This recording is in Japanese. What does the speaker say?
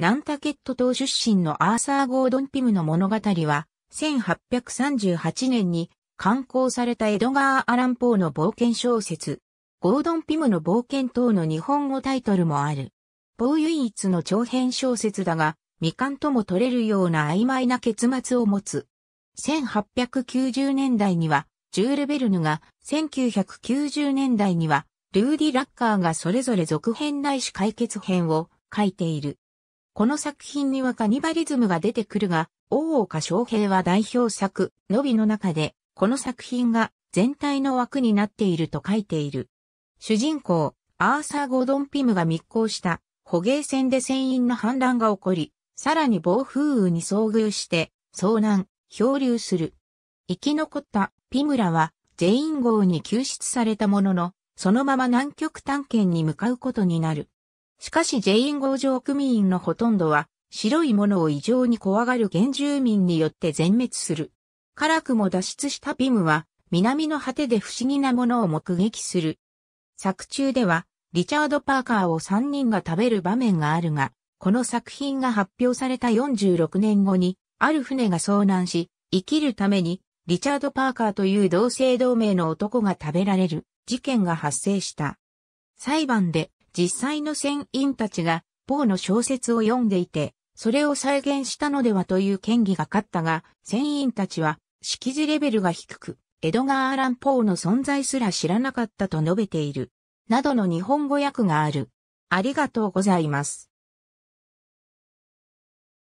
ナンタケット島出身のアーサー・ゴードン・ピムの物語は、1838年に刊行されたエドガー・アラン・ポーの冒険小説、ゴードン・ピムの冒険等の日本語タイトルもある。ポー唯一の長編小説だが、未完とも取れるような曖昧な結末を持つ。1890年代には、ジュール・ベルヌが、1990年代には、ルーディ・ラッカーがそれぞれ続編ないし解決編を書いている。この作品にはカニバリズムが出てくるが、大岡昌平は代表作、のびの中で、この作品が全体の枠になっていると書いている。主人公、アーサー・ゴードン・ピムが密航した捕鯨船で船員の反乱が起こり、さらに暴風雨に遭遇して、遭難、漂流する。生き残ったピムラは、全員号に救出されたものの、そのまま南極探検に向かうことになる。しかしジェイン合上組員のほとんどは、白いものを異常に怖がる原住民によって全滅する。辛くも脱出したピムは、南の果てで不思議なものを目撃する。作中では、リチャード・パーカーを3人が食べる場面があるが、この作品が発表された46年後に、ある船が遭難し、生きるために、リチャード・パーカーという同姓同名の男が食べられる事件が発生した。裁判で、実際の船員たちがポーの小説を読んでいて、それを再現したのではという権利が勝ったが、船員たちは、識字レベルが低く、エドガー・アラン・ポーの存在すら知らなかったと述べている。などの日本語訳がある。ありがとうございます。